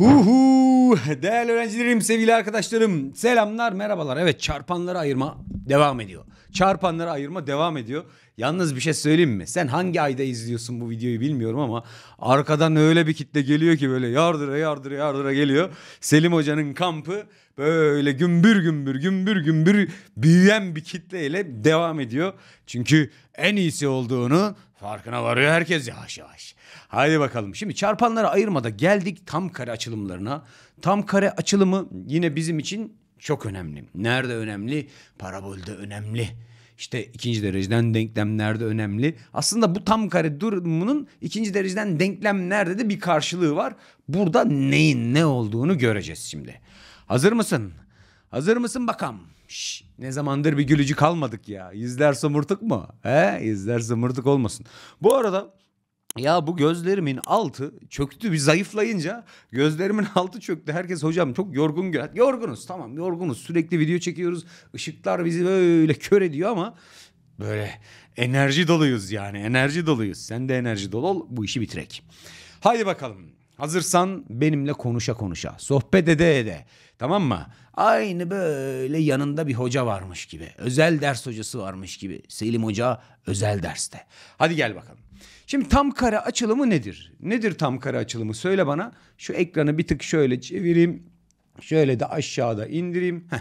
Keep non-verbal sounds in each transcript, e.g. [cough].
Huhu! Değerli öğrencilerim, sevgili arkadaşlarım. Selamlar, merhabalar. Evet, çarpanları ayırma devam ediyor. Çarpanları ayırma devam ediyor. Yalnız bir şey söyleyeyim mi? Sen hangi ayda izliyorsun bu videoyu bilmiyorum ama arkadan öyle bir kitle geliyor ki böyle yardıra yardıra yardıra geliyor. Selim Hoca'nın kampı böyle gümbür gümbür gümbür gümbür büyüyen bir kitleyle devam ediyor. Çünkü en iyisi olduğunu Farkına varıyor herkes yavaş yavaş. Haydi bakalım. Şimdi çarpanları ayırmada geldik tam kare açılımlarına. Tam kare açılımı yine bizim için çok önemli. Nerede önemli? Parabolde önemli. İşte ikinci dereceden denklemlerde önemli. Aslında bu tam kare durumunun ikinci dereceden denklemlerde de bir karşılığı var. Burada neyin ne olduğunu göreceğiz şimdi. Hazır mısın? Hazır mısın bakalım? Şş, ne zamandır bir gülücü kalmadık ya. Yüzler somurtuk mu? He? Yüzler somurtuk olmasın. Bu arada ya bu gözlerimin altı çöktü bir zayıflayınca gözlerimin [laughs] altı çöktü. Herkes hocam çok yorgun gör, yorgunuz tamam yorgunuz sürekli video çekiyoruz. Işıklar bizi böyle kör ediyor ama böyle enerji doluyuz yani enerji doluyuz. Sen de enerji dolu ol bu işi bitirek. Haydi bakalım hazırsan benimle konuşa konuşa sohbet ede ede Tamam mı? Aynı böyle yanında bir hoca varmış gibi. Özel ders hocası varmış gibi. Selim Hoca özel derste. Hadi gel bakalım. Şimdi tam kare açılımı nedir? Nedir tam kare açılımı? Söyle bana. Şu ekranı bir tık şöyle çevireyim. Şöyle de aşağıda indireyim. Heh.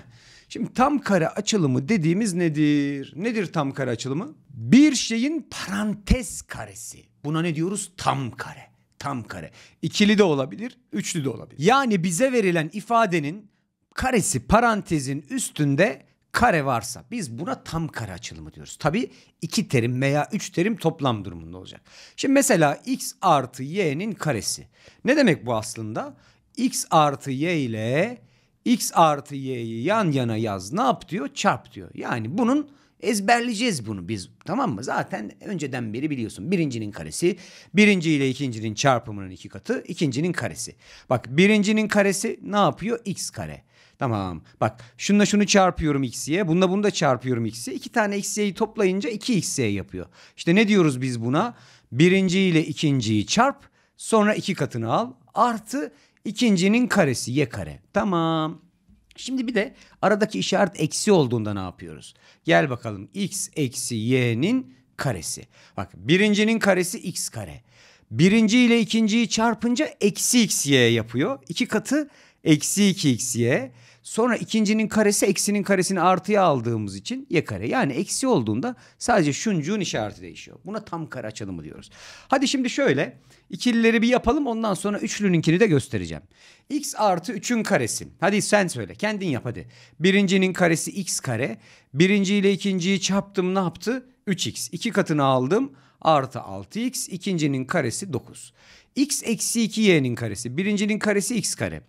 Şimdi tam kare açılımı dediğimiz nedir? Nedir tam kare açılımı? Bir şeyin parantez karesi. Buna ne diyoruz? Tam kare tam kare. İkili de olabilir, üçlü de olabilir. Yani bize verilen ifadenin karesi parantezin üstünde kare varsa biz buna tam kare açılımı diyoruz. Tabi iki terim veya üç terim toplam durumunda olacak. Şimdi mesela x artı y'nin karesi. Ne demek bu aslında? x artı y ile x artı y'yi yan yana yaz. Ne yap diyor? Çarp diyor. Yani bunun Ezberleyeceğiz bunu biz tamam mı? Zaten önceden beri biliyorsun. Birincinin karesi, birinci ile ikincinin çarpımının iki katı, ikincinin karesi. Bak birincinin karesi ne yapıyor? X kare. Tamam. Bak şununla şunu çarpıyorum x'ye. Bununla bunu da çarpıyorum x'ye. İki tane x'ye'yi toplayınca 2x'ye yapıyor. İşte ne diyoruz biz buna? Birinci ile ikinciyi çarp. Sonra iki katını al. Artı ikincinin karesi y kare. Tamam. Şimdi bir de aradaki işaret eksi olduğunda ne yapıyoruz? Gel bakalım x eksi y'nin karesi. Bak birincinin karesi x kare. Birinci ile ikinciyi çarpınca eksi x y yapıyor. İki katı eksi 2 x y. Sonra ikincinin karesi eksinin karesini artıya aldığımız için y kare. Yani eksi olduğunda sadece şuncuğun işareti değişiyor. Buna tam kare açılımı diyoruz. Hadi şimdi şöyle ikilileri bir yapalım ondan sonra üçlününkini de göstereceğim. x artı 3'ün karesi. Hadi sen söyle kendin yap hadi. Birincinin karesi x kare. Birinci ile ikinciyi çarptım ne yaptı? 3x. İki katını aldım artı 6x. ikincinin karesi 9. x eksi 2y'nin karesi. Birincinin karesi x kare.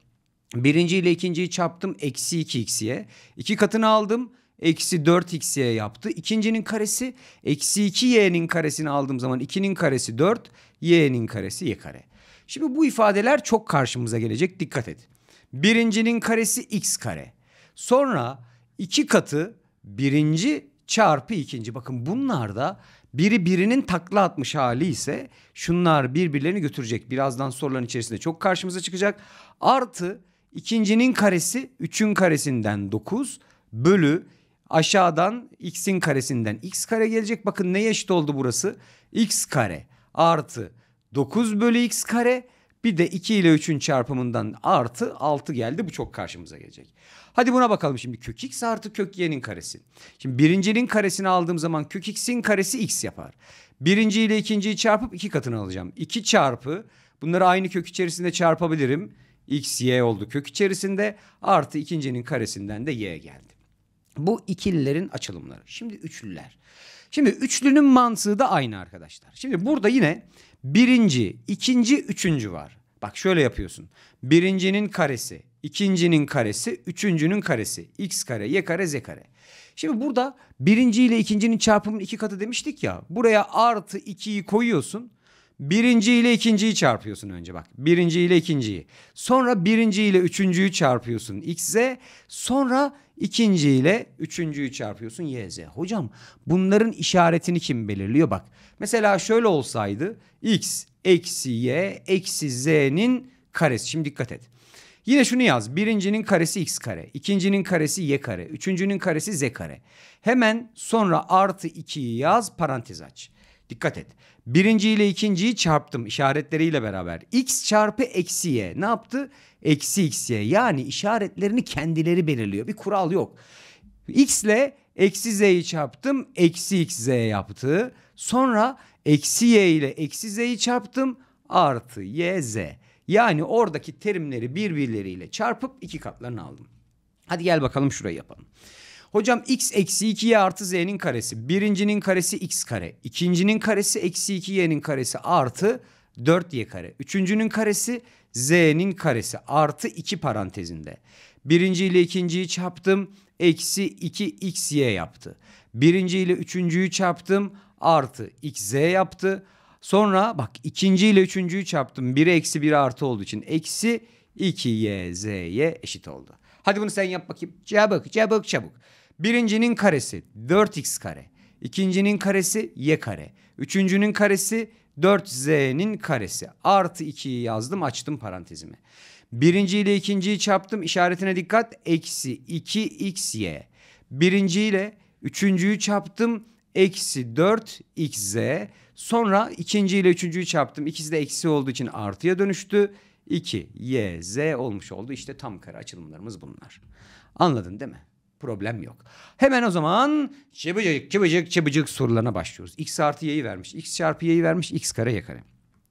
Birinci ile ikinciyi çarptım eksi 2x'ye. İki katını aldım eksi 4x'ye yaptı. İkincinin karesi eksi 2y'nin karesini aldığım zaman 2'nin karesi 4 y'nin karesi y kare. Şimdi bu ifadeler çok karşımıza gelecek dikkat et. Birincinin karesi x kare. Sonra iki katı birinci çarpı ikinci. Bakın bunlar da biri birinin takla atmış hali ise şunlar birbirlerini götürecek. Birazdan soruların içerisinde çok karşımıza çıkacak. Artı İkincinin karesi 3'ün karesinden 9 bölü aşağıdan x'in karesinden x kare gelecek. Bakın neye eşit oldu burası? x kare artı 9 bölü x kare bir de 2 ile 3'ün çarpımından artı 6 geldi. Bu çok karşımıza gelecek. Hadi buna bakalım şimdi kök x artı kök y'nin karesi. Şimdi birincinin karesini aldığım zaman kök x'in karesi x yapar. Birinci ile ikinciyi çarpıp iki katını alacağım. 2 çarpı bunları aynı kök içerisinde çarpabilirim x, y oldu kök içerisinde. Artı ikincinin karesinden de y geldi. Bu ikililerin açılımları. Şimdi üçlüler. Şimdi üçlünün mantığı da aynı arkadaşlar. Şimdi burada yine birinci, ikinci, üçüncü var. Bak şöyle yapıyorsun. Birincinin karesi, ikincinin karesi, üçüncünün karesi. X kare, Y kare, Z kare. Şimdi burada birinci ile ikincinin çarpımının iki katı demiştik ya. Buraya artı ikiyi koyuyorsun. Birinci ile ikinciyi çarpıyorsun önce bak. Birinci ile ikinciyi. Sonra birinci ile üçüncüyü çarpıyorsun x'e. Sonra ikinci ile üçüncüyü çarpıyorsun y'ze. Hocam bunların işaretini kim belirliyor bak. Mesela şöyle olsaydı x eksi y eksi z'nin karesi. Şimdi dikkat et. Yine şunu yaz. Birincinin karesi x kare. ikincinin karesi y kare. Üçüncünün karesi z kare. Hemen sonra artı 2'yi yaz parantez aç. Dikkat et. Birinci ile ikinciyi çarptım işaretleriyle beraber. X çarpı eksi y ne yaptı? Eksi x y yani işaretlerini kendileri belirliyor. Bir kural yok. X ile eksi z'yi çarptım eksi x z yaptı. Sonra eksi y ile eksi z'yi çarptım artı y z. Yani oradaki terimleri birbirleriyle çarpıp iki katlarını aldım. Hadi gel bakalım şurayı yapalım. Hocam x eksi 2y artı z'nin karesi. Birincinin karesi x kare. İkincinin karesi eksi 2y'nin karesi artı 4y kare. Üçüncünün karesi z'nin karesi artı 2 parantezinde. Birinci ile ikinciyi çarptım. Eksi 2 xy yaptı. Birinci ile üçüncüyü çarptım. Artı xz yaptı. Sonra bak ikinci ile üçüncüyü çarptım. 1'e eksi 1 artı olduğu için eksi 2 y z'ye eşit oldu. Hadi bunu sen yap bakayım. Çabuk çabuk çabuk. Birincinin karesi 4x kare. İkincinin karesi y kare. Üçüncünün karesi 4z'nin karesi. Artı 2'yi yazdım açtım parantezimi. Birinci ile ikinciyi çarptım işaretine dikkat. Eksi 2xy. Birinci ile üçüncüyü çarptım eksi 4xz. Sonra ikinci ile üçüncüyü çarptım. İkisi de eksi olduğu için artıya dönüştü. 2 yz olmuş oldu. İşte tam kare açılımlarımız bunlar. Anladın değil mi? Problem yok. Hemen o zaman çıbıcık çıbıcık çıbıcık sorularına başlıyoruz. X artı y'yi vermiş. X çarpı y'yi vermiş. X kare y kare.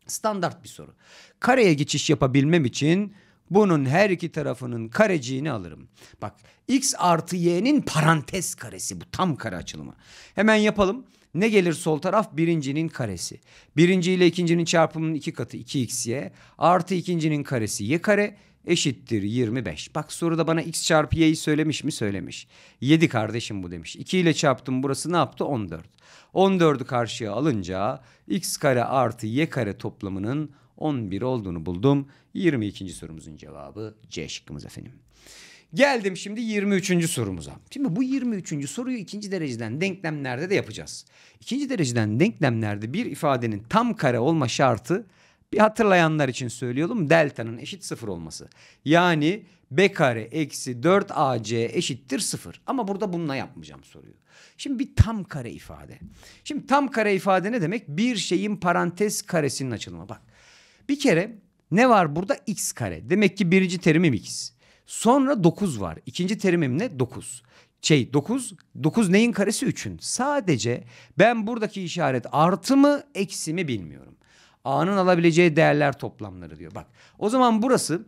Standart bir soru. Kareye geçiş yapabilmem için bunun her iki tarafının kareciğini alırım. Bak x artı y'nin parantez karesi bu tam kare açılımı. Hemen yapalım. Ne gelir sol taraf? Birincinin karesi. Birinci ile ikincinin çarpımının iki katı 2xy. Artı ikincinin karesi y kare eşittir 25. Bak soruda bana x çarpı y'yi söylemiş mi? Söylemiş. 7 kardeşim bu demiş. 2 ile çarptım burası ne yaptı? 14. 14'ü karşıya alınca x kare artı y kare toplamının 11 olduğunu buldum. 22. sorumuzun cevabı C şıkkımız efendim. Geldim şimdi 23. sorumuza. Şimdi bu 23. soruyu ikinci dereceden denklemlerde de yapacağız. İkinci dereceden denklemlerde bir ifadenin tam kare olma şartı bir hatırlayanlar için söylüyorum delta'nın eşit sıfır olması. Yani b kare eksi 4ac eşittir sıfır. Ama burada bununla yapmayacağım soruyu. Şimdi bir tam kare ifade. Şimdi tam kare ifade ne demek? Bir şeyin parantez karesinin açılımı. Bak bir kere ne var burada? x kare. Demek ki birinci terimim x. Sonra 9 var. İkinci terimim ne? 9 şey 9 9 neyin karesi 3'ün. Sadece ben buradaki işaret artı mı eksi mi bilmiyorum. A'nın alabileceği değerler toplamları diyor. Bak o zaman burası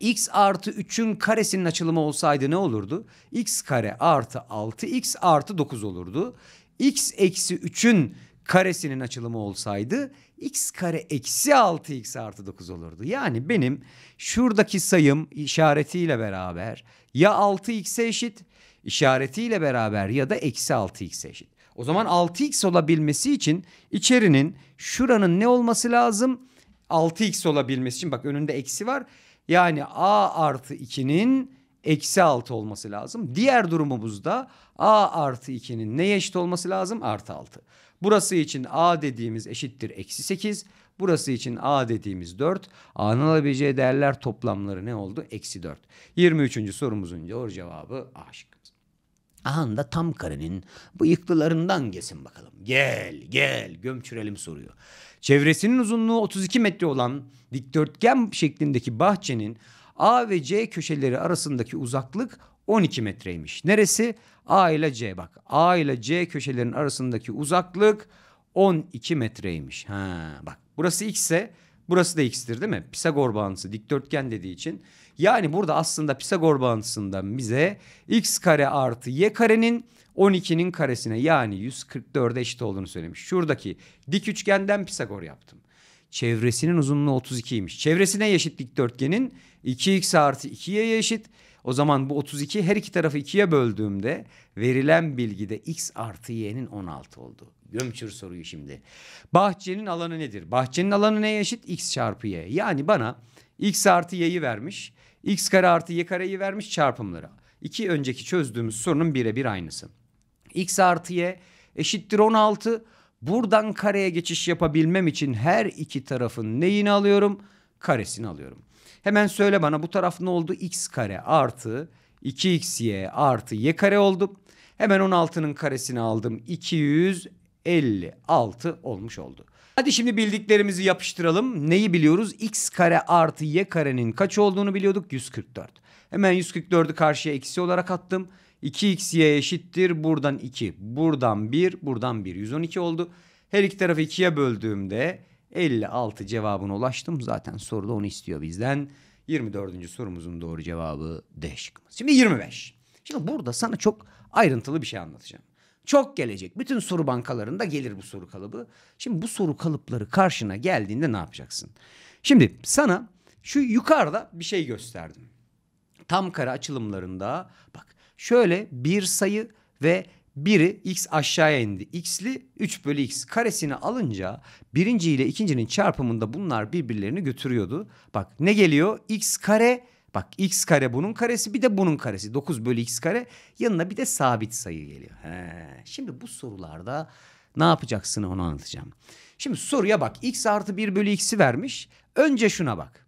x artı 3'ün karesinin açılımı olsaydı ne olurdu? x kare artı 6x artı 9 olurdu. x eksi 3'ün karesinin açılımı olsaydı x kare eksi 6x artı 9 olurdu. Yani benim şuradaki sayım işaretiyle beraber ya 6x'e eşit işaretiyle beraber ya da eksi 6x'e eşit. O zaman 6x olabilmesi için içerinin şuranın ne olması lazım? 6x olabilmesi için bak önünde eksi var. Yani a artı 2'nin eksi 6 olması lazım. Diğer durumumuzda a artı 2'nin neye eşit olması lazım? Artı 6. Burası için a dediğimiz eşittir eksi 8. Burası için a dediğimiz 4. a'nın alabileceği değerler toplamları ne oldu? Eksi 4. 23. sorumuzun doğru cevabı a Ahanda tam karının bıyıklılarından gelsin bakalım. Gel gel gömçürelim soruyor. Çevresinin uzunluğu 32 metre olan dikdörtgen şeklindeki bahçenin A ve C köşeleri arasındaki uzaklık 12 metreymiş. Neresi? A ile C bak. A ile C köşelerin arasındaki uzaklık 12 metreymiş. Ha bak burası X ise Burası da x'tir değil mi? Pisagor bağıntısı dikdörtgen dediği için. Yani burada aslında Pisagor bağıntısından bize x kare artı y karenin 12'nin karesine yani 144'e eşit olduğunu söylemiş. Şuradaki dik üçgenden Pisagor yaptım. Çevresinin uzunluğu 32'ymiş. Çevresine eşit dikdörtgenin 2x artı 2y'ye eşit. O zaman bu 32 her iki tarafı ikiye böldüğümde verilen bilgide x artı y'nin 16 oldu. Gömçür soruyu şimdi. Bahçenin alanı nedir? Bahçenin alanı neye eşit? x çarpı y. Yani bana x artı y'yi vermiş. x kare artı y kareyi vermiş çarpımları. İki önceki çözdüğümüz sorunun birebir aynısı. x artı y eşittir 16. Buradan kareye geçiş yapabilmem için her iki tarafın neyini alıyorum? Karesini alıyorum. Hemen söyle bana bu taraf ne oldu? X kare artı 2xy artı y kare oldu. Hemen 16'nın karesini aldım. 256 olmuş oldu. Hadi şimdi bildiklerimizi yapıştıralım. Neyi biliyoruz? X kare artı y karenin kaç olduğunu biliyorduk? 144. Hemen 144'ü karşıya eksi olarak attım. 2xy eşittir. Buradan 2, buradan 1, buradan 1. 112 oldu. Her iki tarafı 2'ye böldüğümde 56 cevabına ulaştım. Zaten soru da onu istiyor bizden. 24. sorumuzun doğru cevabı D şıkkımız. Şimdi 25. Şimdi burada sana çok ayrıntılı bir şey anlatacağım. Çok gelecek. Bütün soru bankalarında gelir bu soru kalıbı. Şimdi bu soru kalıpları karşına geldiğinde ne yapacaksın? Şimdi sana şu yukarıda bir şey gösterdim. Tam kare açılımlarında bak şöyle bir sayı ve biri x aşağıya indi. x'li 3 bölü x karesini alınca birinci ile ikincinin çarpımında bunlar birbirlerini götürüyordu. Bak ne geliyor? x kare Bak x kare bunun karesi bir de bunun karesi. 9 bölü x kare yanına bir de sabit sayı geliyor. He. Şimdi bu sorularda ne yapacaksın onu anlatacağım. Şimdi soruya bak x artı 1 bölü x'i vermiş. Önce şuna bak.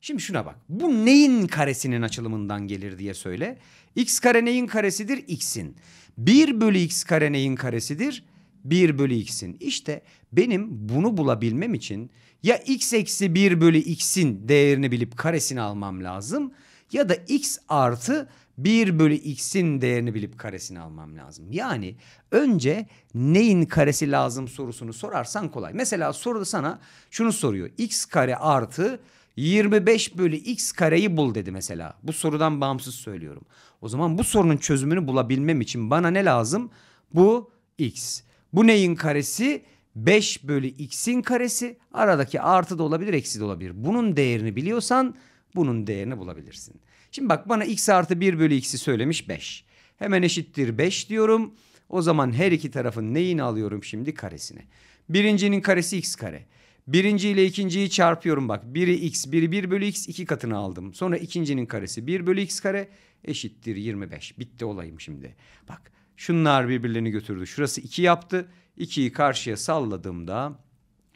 Şimdi şuna bak. Bu neyin karesinin açılımından gelir diye söyle. X kare neyin karesidir? X'in. 1 bölü X kare neyin karesidir? 1 bölü x'in. İşte benim bunu bulabilmem için ya x eksi 1 bölü x'in değerini bilip karesini almam lazım ya da x artı 1 bölü x'in değerini bilip karesini almam lazım. Yani önce neyin karesi lazım sorusunu sorarsan kolay. Mesela soruda sana şunu soruyor. x kare artı 25 bölü x kareyi bul dedi mesela. Bu sorudan bağımsız söylüyorum. O zaman bu sorunun çözümünü bulabilmem için bana ne lazım? Bu x. Bu neyin karesi? 5 bölü x'in karesi. Aradaki artı da olabilir eksi de olabilir. Bunun değerini biliyorsan bunun değerini bulabilirsin. Şimdi bak bana x artı 1 bölü x'i söylemiş 5. Hemen eşittir 5 diyorum. O zaman her iki tarafın neyini alıyorum şimdi karesini. Birincinin karesi x kare. Birinci ile ikinciyi çarpıyorum bak. Biri x, biri 1 bölü x iki katını aldım. Sonra ikincinin karesi 1 bölü x kare eşittir 25. Bitti olayım şimdi. Bak şunlar birbirlerini götürdü. Şurası 2 yaptı. 2'yi karşıya salladığımda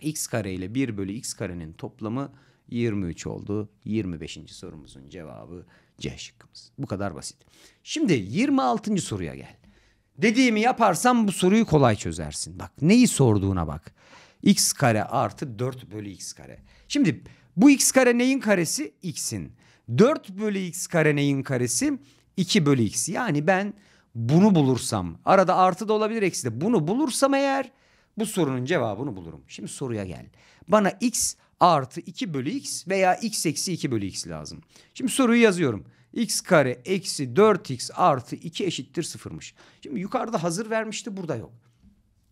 x kare ile 1 bölü x karenin toplamı 23 oldu. 25. sorumuzun cevabı C şıkkımız. Bu kadar basit. Şimdi 26. soruya gel. Dediğimi yaparsan bu soruyu kolay çözersin. Bak neyi sorduğuna bak x kare artı 4 bölü x kare. Şimdi bu x kare neyin karesi? x'in. 4 bölü x kare neyin karesi? 2 bölü x. Yani ben bunu bulursam arada artı da olabilir eksi de bunu bulursam eğer bu sorunun cevabını bulurum. Şimdi soruya gel. Bana x artı 2 bölü x veya x eksi 2 bölü x lazım. Şimdi soruyu yazıyorum. x kare eksi 4x artı 2 eşittir sıfırmış. Şimdi yukarıda hazır vermişti burada yok.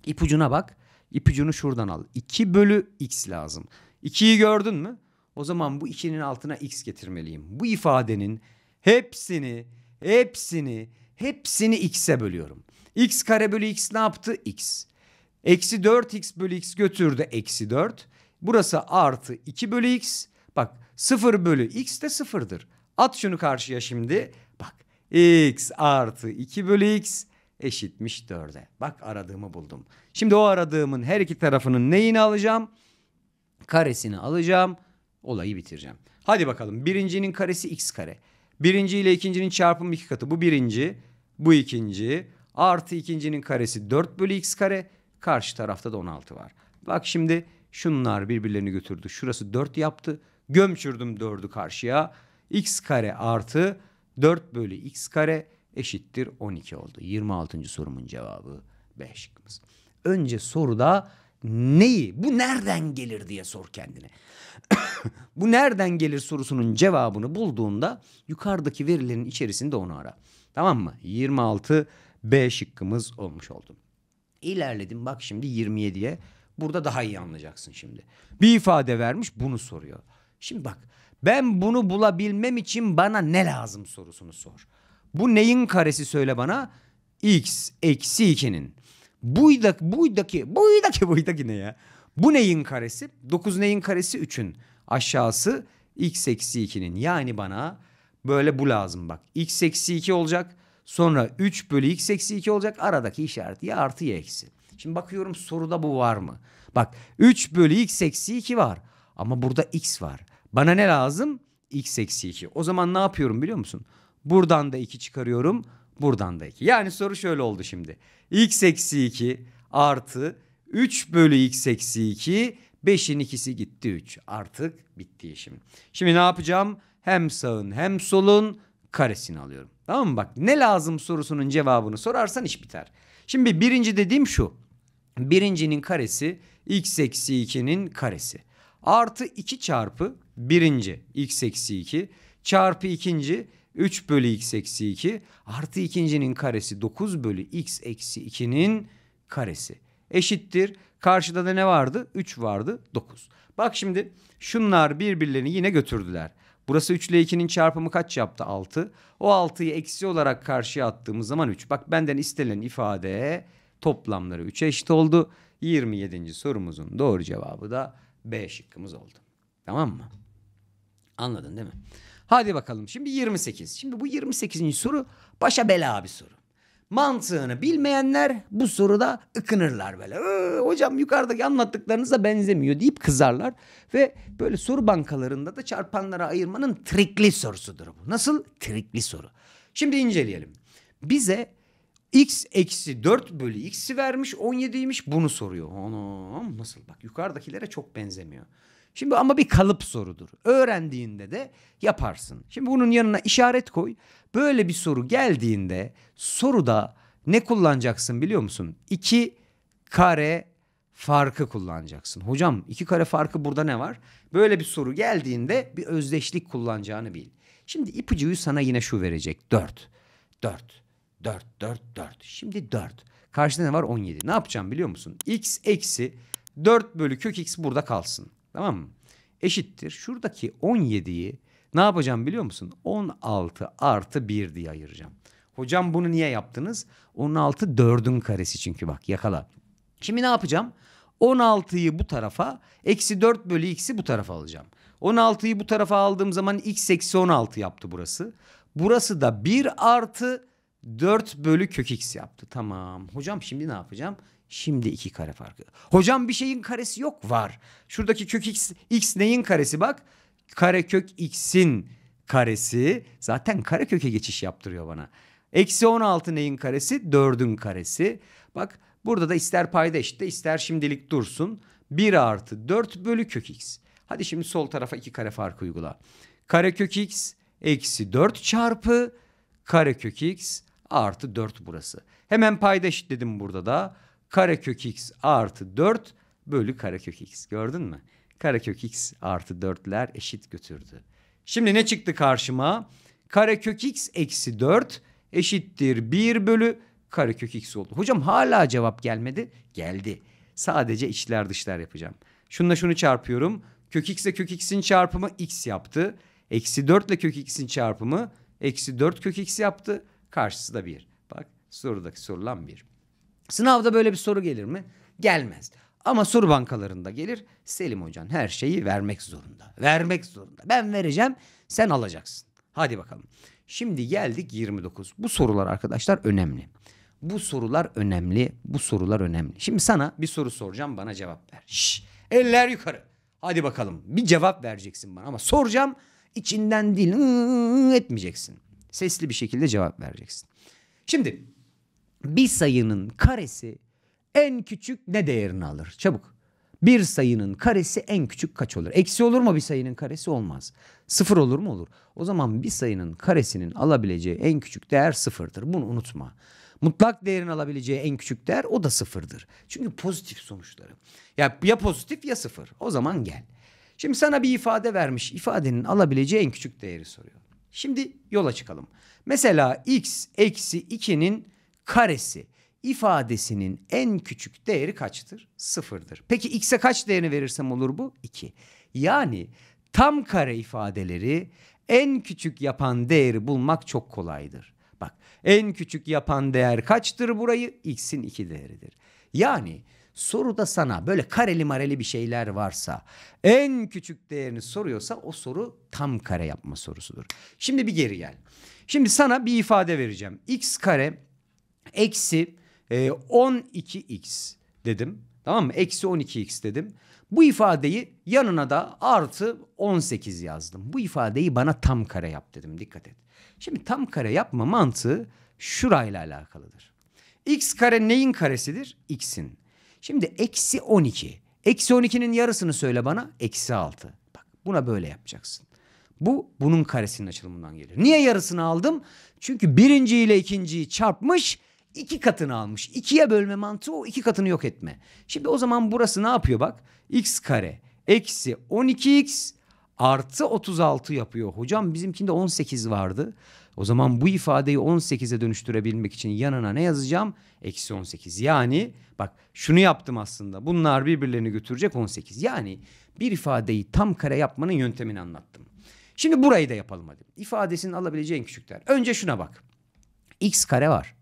İpucuna bak. İpucunu şuradan al. 2 bölü x lazım. 2'yi gördün mü? O zaman bu 2'nin altına x getirmeliyim. Bu ifadenin hepsini, hepsini, hepsini x'e bölüyorum. x kare bölü x ne yaptı? x. Eksi 4x bölü x götürdü eksi 4. Burası artı 2 bölü x. Bak 0 bölü x de sıfırdır. At şunu karşıya şimdi. Bak x artı 2 bölü x eşitmiş 4'e. Bak aradığımı buldum. Şimdi o aradığımın her iki tarafının neyini alacağım? Karesini alacağım. Olayı bitireceğim. Hadi bakalım. Birincinin karesi x kare. Birinci ile ikincinin çarpımı iki katı. Bu birinci. Bu ikinci. Artı ikincinin karesi 4 bölü x kare. Karşı tarafta da 16 var. Bak şimdi şunlar birbirlerini götürdü. Şurası 4 yaptı. Gömçürdüm 4'ü karşıya. x kare artı 4 bölü x kare eşittir 12 oldu. 26. sorumun cevabı B şıkkımız. Önce soruda neyi, bu nereden gelir diye sor kendine. [coughs] bu nereden gelir sorusunun cevabını bulduğunda yukarıdaki verilerin içerisinde onu ara. Tamam mı? 26 B şıkkımız olmuş oldu. İlerledim bak şimdi 27'ye. Burada daha iyi anlayacaksın şimdi. Bir ifade vermiş bunu soruyor. Şimdi bak ben bunu bulabilmem için bana ne lazım sorusunu sor. Bu neyin karesi söyle bana? X eksi 2'nin. Buydaki, buydaki, buydaki, buydaki ne ya? Bu neyin karesi? 9 neyin karesi? 3'ün. Aşağısı x eksi 2'nin. Yani bana böyle bu lazım bak. x eksi 2 olacak. Sonra 3 bölü x eksi 2 olacak. Aradaki işaret ya artı ya eksi. Şimdi bakıyorum soruda bu var mı? Bak 3 bölü x eksi 2 var. Ama burada x var. Bana ne lazım? x eksi 2. O zaman ne yapıyorum biliyor musun? Buradan da 2 çıkarıyorum. Buradan da 2. Yani soru şöyle oldu şimdi. X eksi 2 artı 3 bölü x eksi 2. 5'in ikisi gitti 3. Artık bitti işim. Şimdi ne yapacağım? Hem sağın hem solun karesini alıyorum. Tamam mı? Bak ne lazım sorusunun cevabını sorarsan iş biter. Şimdi birinci dediğim şu. Birincinin karesi x eksi 2'nin karesi. Artı 2 çarpı birinci x eksi 2 çarpı ikinci 3 bölü x eksi 2 artı ikincinin karesi 9 bölü x eksi 2'nin karesi eşittir. Karşıda da ne vardı? 3 vardı 9. Bak şimdi şunlar birbirlerini yine götürdüler. Burası 3 ile 2'nin çarpımı kaç yaptı? 6. O 6'yı eksi olarak karşıya attığımız zaman 3. Bak benden istenilen ifade toplamları 3'e eşit oldu. 27. sorumuzun doğru cevabı da B şıkkımız oldu. Tamam mı? Anladın değil mi? Hadi bakalım şimdi 28. Şimdi bu 28. soru başa bela bir soru. Mantığını bilmeyenler bu soruda ıkınırlar böyle. Öh, hocam yukarıdaki anlattıklarınıza benzemiyor deyip kızarlar. Ve böyle soru bankalarında da çarpanlara ayırmanın trikli sorusudur bu. Nasıl? Trikli soru. Şimdi inceleyelim. Bize x eksi 4 bölü x'i vermiş 17'ymiş bunu soruyor. Anam nasıl bak yukarıdakilere çok benzemiyor. Şimdi ama bir kalıp sorudur. Öğrendiğinde de yaparsın. Şimdi bunun yanına işaret koy. Böyle bir soru geldiğinde soruda ne kullanacaksın biliyor musun? İki kare farkı kullanacaksın. Hocam iki kare farkı burada ne var? Böyle bir soru geldiğinde bir özdeşlik kullanacağını bil. Şimdi ipucuyu sana yine şu verecek. Dört. Dört. Dört. Dört. Dört. Şimdi dört. Karşında ne var? On yedi. Ne yapacağım biliyor musun? X eksi dört bölü kök x burada kalsın. Tamam mı? Eşittir. Şuradaki 17'yi ne yapacağım biliyor musun? 16 artı 1 diye ayıracağım. Hocam bunu niye yaptınız? 16 4'ün karesi çünkü bak yakala. Şimdi ne yapacağım? 16'yı bu tarafa, eksi 4 bölü x'i bu tarafa alacağım. 16'yı bu tarafa aldığım zaman x eksi 16 yaptı burası. Burası da 1 artı 4 bölü kök x yaptı. Tamam. Hocam şimdi ne yapacağım? Şimdi iki kare farkı. Hocam bir şeyin karesi yok. Var. Şuradaki kök x, x neyin karesi bak? Kare kök x'in karesi. Zaten kare köke geçiş yaptırıyor bana. Eksi 16 neyin karesi? 4'ün karesi. Bak burada da ister payda eşitte ister şimdilik dursun. 1 artı 4 bölü kök x. Hadi şimdi sol tarafa iki kare farkı uygula. Kare kök x eksi 4 çarpı kare kök x artı 4 burası. Hemen payda dedim burada da karekök x artı 4 bölü karekök x. Gördün mü? Karekök x artı 4'ler eşit götürdü. Şimdi ne çıktı karşıma? Karekök x eksi 4 eşittir 1 bölü karekök x oldu. Hocam hala cevap gelmedi. Geldi. Sadece içler dışlar yapacağım. Şununla şunu çarpıyorum. Kök x ile kök x'in çarpımı x yaptı. Eksi 4 ile kök x'in çarpımı eksi 4 kök x yaptı. Karşısı da 1. Bak sorudaki sorulan 1. Sınavda böyle bir soru gelir mi? Gelmez. Ama soru bankalarında gelir. Selim hocan her şeyi vermek zorunda. Vermek zorunda. Ben vereceğim, sen alacaksın. Hadi bakalım. Şimdi geldik 29. Bu sorular arkadaşlar önemli. Bu sorular önemli. Bu sorular önemli. Şimdi sana bir soru soracağım, bana cevap ver. Şş, eller yukarı. Hadi bakalım. Bir cevap vereceksin bana ama soracağım içinden dil ıı, ıı, ıı, etmeyeceksin. Sesli bir şekilde cevap vereceksin. Şimdi bir sayının karesi en küçük ne değerini alır? Çabuk. Bir sayının karesi en küçük kaç olur? Eksi olur mu bir sayının karesi? Olmaz. Sıfır olur mu? Olur. O zaman bir sayının karesinin alabileceği en küçük değer sıfırdır. Bunu unutma. Mutlak değerin alabileceği en küçük değer o da sıfırdır. Çünkü pozitif sonuçları. Ya, ya pozitif ya sıfır. O zaman gel. Şimdi sana bir ifade vermiş. İfadenin alabileceği en küçük değeri soruyor. Şimdi yola çıkalım. Mesela x eksi 2'nin karesi ifadesinin en küçük değeri kaçtır? Sıfırdır. Peki x'e kaç değerini verirsem olur bu? 2. Yani tam kare ifadeleri en küçük yapan değeri bulmak çok kolaydır. Bak en küçük yapan değer kaçtır burayı? X'in 2 değeridir. Yani soruda sana böyle kareli mareli bir şeyler varsa en küçük değerini soruyorsa o soru tam kare yapma sorusudur. Şimdi bir geri gel. Şimdi sana bir ifade vereceğim. X kare Eksi e, 12x dedim. Tamam mı? Eksi 12x dedim. Bu ifadeyi yanına da artı 18 yazdım. Bu ifadeyi bana tam kare yap dedim. Dikkat et. Şimdi tam kare yapma mantığı şurayla alakalıdır. X kare neyin karesidir? X'in. Şimdi eksi 12. Eksi 12'nin yarısını söyle bana. Eksi 6. Bak buna böyle yapacaksın. Bu bunun karesinin açılımından gelir. Niye yarısını aldım? Çünkü birinci ile ikinciyi çarpmış iki katını almış. İkiye bölme mantığı o iki katını yok etme. Şimdi o zaman burası ne yapıyor bak? X kare eksi 12x artı 36 yapıyor. Hocam bizimkinde 18 vardı. O zaman bu ifadeyi 18'e dönüştürebilmek için yanına ne yazacağım? Eksi 18. Yani bak şunu yaptım aslında. Bunlar birbirlerini götürecek 18. Yani bir ifadeyi tam kare yapmanın yöntemini anlattım. Şimdi burayı da yapalım hadi. İfadesini alabileceğin küçükler. Önce şuna bak. X kare var.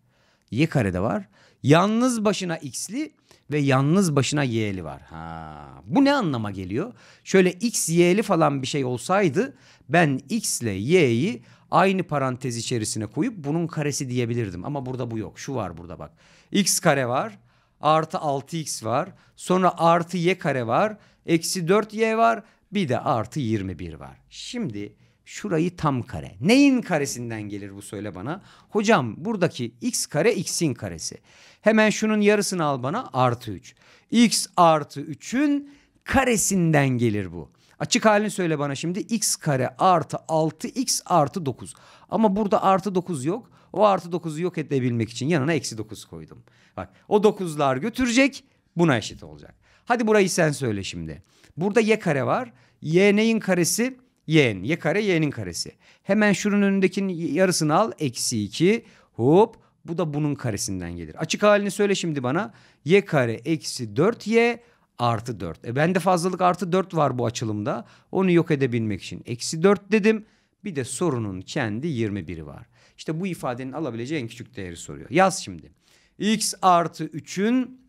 Y karede var. Yalnız başına x'li ve yalnız başına y'li var. Ha, bu ne anlama geliyor? Şöyle x y'li falan bir şey olsaydı ben x ile y'yi aynı parantez içerisine koyup bunun karesi diyebilirdim. Ama burada bu yok. Şu var burada bak. x kare var. Artı 6x var. Sonra artı y kare var. Eksi 4y var. Bir de artı 21 var. Şimdi şurayı tam kare. Neyin karesinden gelir bu söyle bana? Hocam buradaki x kare x'in karesi. Hemen şunun yarısını al bana artı 3. x artı 3'ün karesinden gelir bu. Açık halini söyle bana şimdi x kare artı 6x artı 9. Ama burada artı 9 yok. O artı 9'u yok edebilmek için yanına eksi 9 koydum. Bak o 9'lar götürecek buna eşit olacak. Hadi burayı sen söyle şimdi. Burada y kare var. Y neyin karesi? y'nin. Y kare y'nin karesi. Hemen şunun önündekinin yarısını al. Eksi 2. Hop. Bu da bunun karesinden gelir. Açık halini söyle şimdi bana. Y kare eksi 4y artı 4. E bende fazlalık artı 4 var bu açılımda. Onu yok edebilmek için eksi 4 dedim. Bir de sorunun kendi 21'i var. İşte bu ifadenin alabileceği en küçük değeri soruyor. Yaz şimdi. x artı 3'ün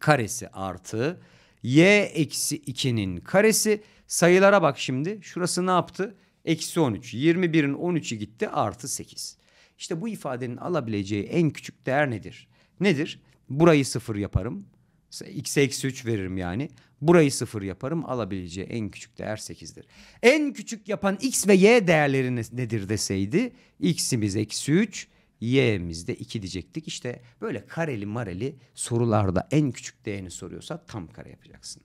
karesi artı y eksi 2'nin karesi. Sayılara bak şimdi. Şurası ne yaptı? Eksi 13. 21'in 13'ü gitti artı 8. İşte bu ifadenin alabileceği en küçük değer nedir? Nedir? Burayı sıfır yaparım. x eksi 3 veririm yani. Burayı sıfır yaparım. Alabileceği en küçük değer 8'dir. En küçük yapan X ve Y değerleri nedir deseydi. X'imiz eksi 3, Y'mizde 2 diyecektik. İşte böyle kareli mareli sorularda en küçük değerini soruyorsa tam kare yapacaksın.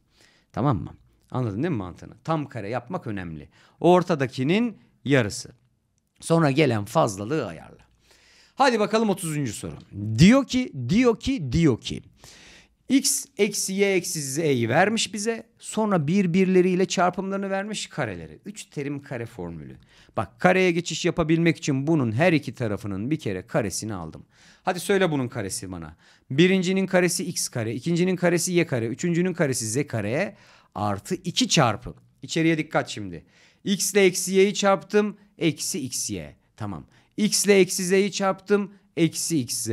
Tamam mı? Anladın değil mi mantığını? Tam kare yapmak önemli. Ortadakinin yarısı. Sonra gelen fazlalığı ayarla. Hadi bakalım 30. soru. Diyor ki, diyor ki, diyor ki. X eksi Y eksi Z'yi vermiş bize. Sonra birbirleriyle çarpımlarını vermiş kareleri. Üç terim kare formülü. Bak kareye geçiş yapabilmek için bunun her iki tarafının bir kere karesini aldım. Hadi söyle bunun karesi bana. Birincinin karesi X kare, ikincinin karesi Y kare, üçüncünün karesi Z kareye artı 2 çarpı. İçeriye dikkat şimdi. X ile eksi Y'yi çarptım. Eksi X Y. Tamam. X ile eksi Z'yi çarptım. Eksi X Z.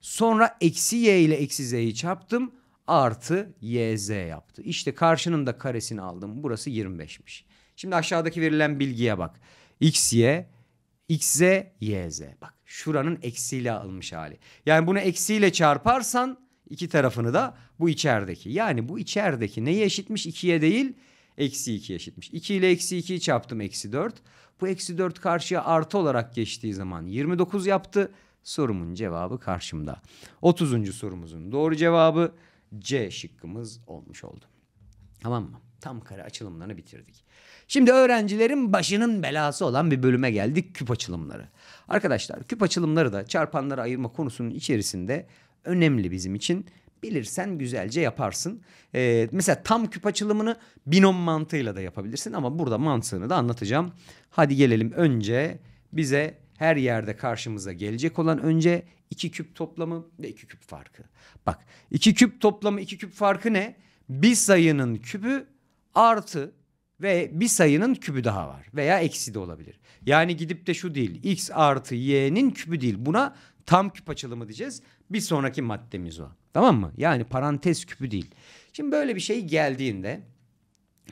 Sonra eksi y ile eksi z'yi çarptım artı YZ yaptı. İşte karşının da karesini aldım. Burası 25'miş. Şimdi aşağıdaki verilen bilgiye bak. XY, XZ, YZ. Bak şuranın eksiyle alınmış hali. Yani bunu eksiyle çarparsan iki tarafını da bu içerideki. Yani bu içerideki neye eşitmiş? 2'ye değil eksi 2 eşitmiş. 2 ile eksi 2'yi çarptım eksi 4. Bu eksi 4 karşıya artı olarak geçtiği zaman 29 yaptı. Sorumun cevabı karşımda. 30. sorumuzun doğru cevabı C şıkkımız olmuş oldu. Tamam mı? Tam kare açılımlarını bitirdik. Şimdi öğrencilerin başının belası olan bir bölüme geldik küp açılımları. Arkadaşlar küp açılımları da çarpanları ayırma konusunun içerisinde önemli bizim için. Bilirsen güzelce yaparsın. Ee, mesela tam küp açılımını binom mantığıyla da yapabilirsin ama burada mantığını da anlatacağım. Hadi gelelim önce bize her yerde karşımıza gelecek olan önce 2 küp toplamı ve 2 küp farkı. Bak 2 küp toplamı 2 küp farkı ne? Bir sayının kübü artı ve bir sayının kübü daha var veya eksi de olabilir. Yani gidip de şu değil x artı y'nin kübü değil buna tam küp açılımı diyeceğiz. Bir sonraki maddemiz o tamam mı? Yani parantez küpü değil. Şimdi böyle bir şey geldiğinde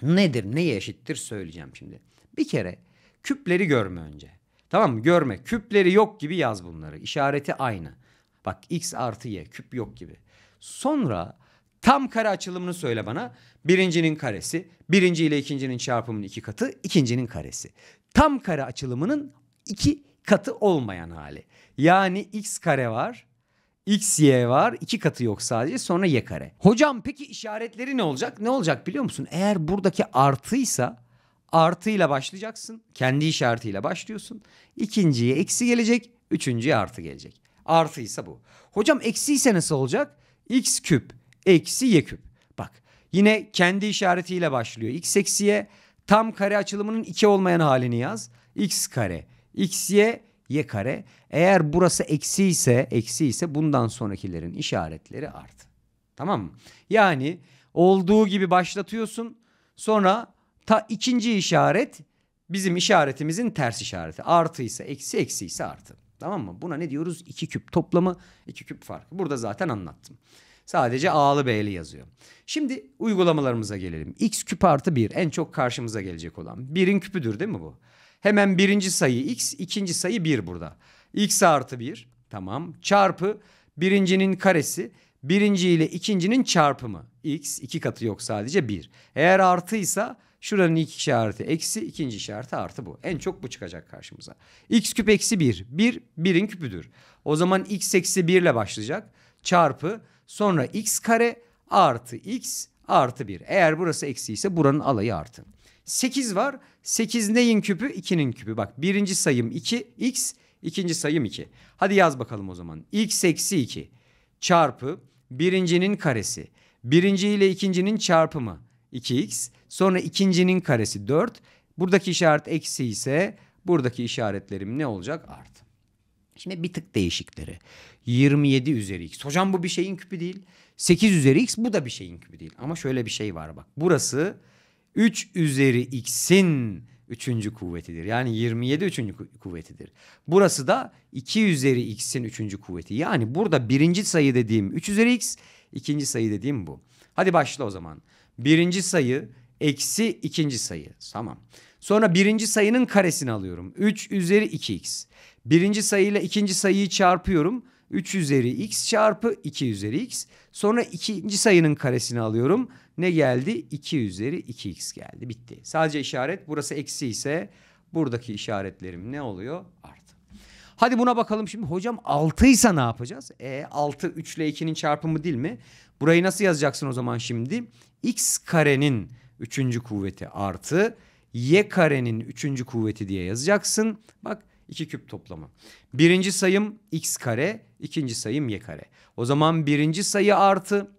nedir neye eşittir söyleyeceğim şimdi. Bir kere küpleri görme önce. Tamam mı? Görme. Küpleri yok gibi yaz bunları. İşareti aynı. Bak x artı y küp yok gibi. Sonra tam kare açılımını söyle bana. Birincinin karesi. Birinci ile ikincinin çarpımının iki katı. ikincinin karesi. Tam kare açılımının iki katı olmayan hali. Yani x kare var. X, Y var. iki katı yok sadece. Sonra Y kare. Hocam peki işaretleri ne olacak? Ne olacak biliyor musun? Eğer buradaki artıysa artıyla başlayacaksın. Kendi işaretiyle başlıyorsun. İkinciye eksi gelecek. Üçüncüye artı gelecek. Artıysa bu. Hocam eksiyse nasıl olacak? X küp eksi Y küp. Bak yine kendi işaretiyle başlıyor. X eksiye tam kare açılımının 2 olmayan halini yaz. X kare. X Y Y kare. Eğer burası eksi ise eksi ise bundan sonrakilerin işaretleri artı. Tamam mı? Yani olduğu gibi başlatıyorsun. Sonra Ta ikinci işaret bizim işaretimizin ters işareti. Artı ise eksi, eksi ise artı. Tamam mı? Buna ne diyoruz? İki küp toplamı, iki küp farkı. Burada zaten anlattım. Sadece A'lı B'li yazıyor. Şimdi uygulamalarımıza gelelim. X küp artı 1 en çok karşımıza gelecek olan. 1'in küpüdür değil mi bu? Hemen birinci sayı X, ikinci sayı 1 burada. X artı 1 tamam çarpı birincinin karesi birinci ile ikincinin çarpımı. X iki katı yok sadece 1. Eğer artıysa Şuranın ilk işareti eksi, ikinci işareti artı bu. En çok bu çıkacak karşımıza. X küp eksi 1. 1, 1'in küpüdür. O zaman x eksi 1 ile başlayacak. Çarpı sonra x kare artı x artı 1. Eğer burası eksi ise buranın alayı artı. 8 var. 8 neyin küpü? 2'nin küpü. Bak birinci sayım 2 x, ikinci sayım 2. Hadi yaz bakalım o zaman. x eksi 2 çarpı birincinin karesi. Birinci ile ikincinin çarpımı 2x Sonra ikincinin karesi 4. Buradaki işaret eksi ise buradaki işaretlerim ne olacak? Artı. Şimdi bir tık değişikleri. 27 üzeri x. Hocam bu bir şeyin küpü değil. 8 üzeri x bu da bir şeyin küpü değil. Ama şöyle bir şey var bak. Burası 3 üzeri x'in üçüncü kuvvetidir. Yani 27 üçüncü kuvvetidir. Burası da 2 üzeri x'in üçüncü kuvveti. Yani burada birinci sayı dediğim 3 üzeri x, ikinci sayı dediğim bu. Hadi başla o zaman. Birinci sayı Eksi ikinci sayı. Tamam. Sonra birinci sayının karesini alıyorum. 3 üzeri 2x. Birinci sayıyla ikinci sayıyı çarpıyorum. 3 üzeri x çarpı 2 üzeri x. Sonra ikinci sayının karesini alıyorum. Ne geldi? 2 üzeri 2x geldi. Bitti. Sadece işaret burası eksi ise buradaki işaretlerim ne oluyor? Artı. Hadi buna bakalım şimdi. Hocam 6 ise ne yapacağız? E 6 3 ile 2'nin çarpımı değil mi? Burayı nasıl yazacaksın o zaman şimdi? x karenin üçüncü kuvveti artı y karenin üçüncü kuvveti diye yazacaksın. Bak iki küp toplamı. Birinci sayım x kare, ikinci sayım y kare. O zaman birinci sayı artı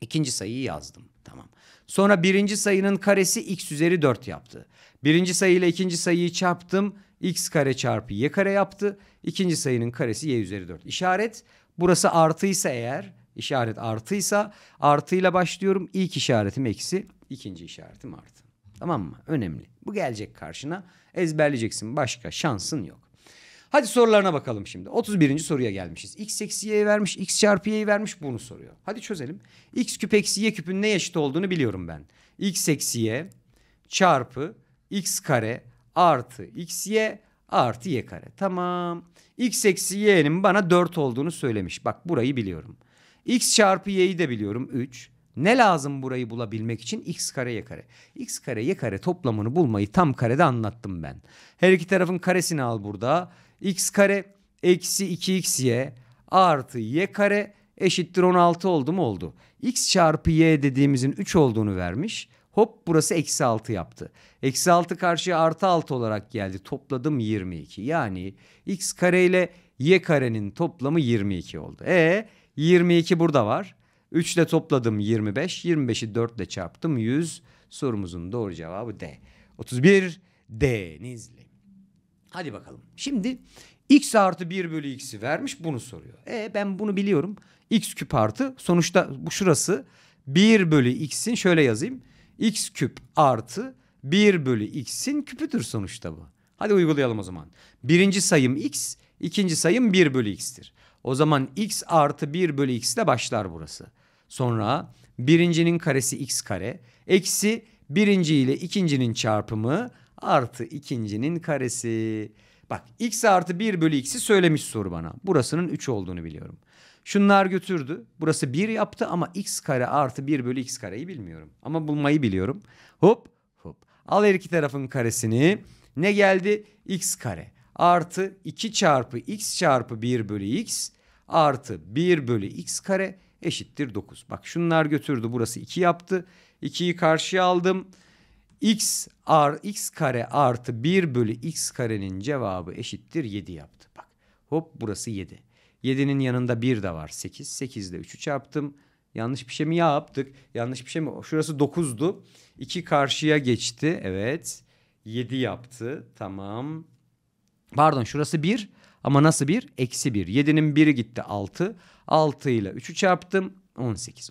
ikinci sayıyı yazdım. Tamam. Sonra birinci sayının karesi x üzeri 4 yaptı. Birinci sayı ile ikinci sayıyı çarptım. x kare çarpı y kare yaptı. İkinci sayının karesi y üzeri 4. İşaret burası artıysa eğer işaret artıysa artıyla başlıyorum. İlk işaretim eksi İkinci işaretim artı. Tamam mı? Önemli. Bu gelecek karşına. Ezberleyeceksin. Başka şansın yok. Hadi sorularına bakalım şimdi. 31. soruya gelmişiz. X eksi y'yi vermiş, x çarpı y'yi vermiş bunu soruyor. Hadi çözelim. X küp eksi y küpün ne eşit olduğunu biliyorum ben. X eksi y çarpı x kare artı x y artı y kare. Tamam. X eksi y'nin bana 4 olduğunu söylemiş. Bak burayı biliyorum. X çarpı y'yi de biliyorum 3. Ne lazım burayı bulabilmek için? X kare y kare. X kare y kare toplamını bulmayı tam karede anlattım ben. Her iki tarafın karesini al burada. X kare eksi 2xy artı y kare eşittir 16 oldu mu oldu. X çarpı y dediğimizin 3 olduğunu vermiş. Hop burası eksi 6 yaptı. Eksi 6 karşıya artı 6 olarak geldi. Topladım 22. Yani x kare ile y karenin toplamı 22 oldu. E 22 burada var. 3 ile topladım 25. 25'i 4 ile çarptım 100. Sorumuzun doğru cevabı D. 31 Denizli. Hadi bakalım. Şimdi x artı 1 bölü x'i vermiş bunu soruyor. E ben bunu biliyorum. x küp artı sonuçta bu şurası 1 bölü x'in şöyle yazayım. x küp artı 1 bölü x'in küpüdür sonuçta bu. Hadi uygulayalım o zaman. Birinci sayım x, ikinci sayım 1 bölü x'tir. O zaman x artı 1 bölü x ile başlar burası. Sonra birincinin karesi x kare. Eksi birinci ile ikincinin çarpımı artı ikincinin karesi. Bak x artı 1 bölü x'i söylemiş soru bana. Burasının 3 olduğunu biliyorum. Şunlar götürdü. Burası 1 yaptı ama x kare artı 1 bölü x kareyi bilmiyorum. Ama bulmayı biliyorum. Hop hop. Al her iki tarafın karesini. Ne geldi? x kare artı 2 çarpı x çarpı 1 bölü x artı 1 bölü x kare eşittir 9. Bak şunlar götürdü burası 2 yaptı. 2'yi karşıya aldım. x ar, x kare artı 1 bölü x karenin cevabı eşittir 7 yaptı. Bak hop burası 7. 7'nin yanında 1 de var 8. 8 ile 3'ü çarptım. Yanlış bir şey mi yaptık? Yanlış bir şey mi? Şurası 9'du. 2 karşıya geçti. Evet. 7 yaptı. Tamam. Pardon şurası 1. Ama nasıl bir? Eksi bir. yedi'nin biri gitti 6. 6 ile 3'ü çarptım.